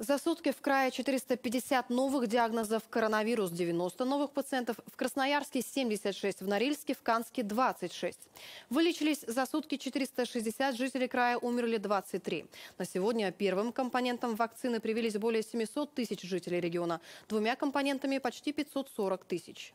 За сутки в крае 450 новых диагнозов коронавирус, 90 новых пациентов, в Красноярске 76, в Норильске, в Канске 26. Вылечились за сутки 460 жителей края, умерли 23. На сегодня первым компонентом вакцины привились более 700 тысяч жителей региона, двумя компонентами почти 540 тысяч.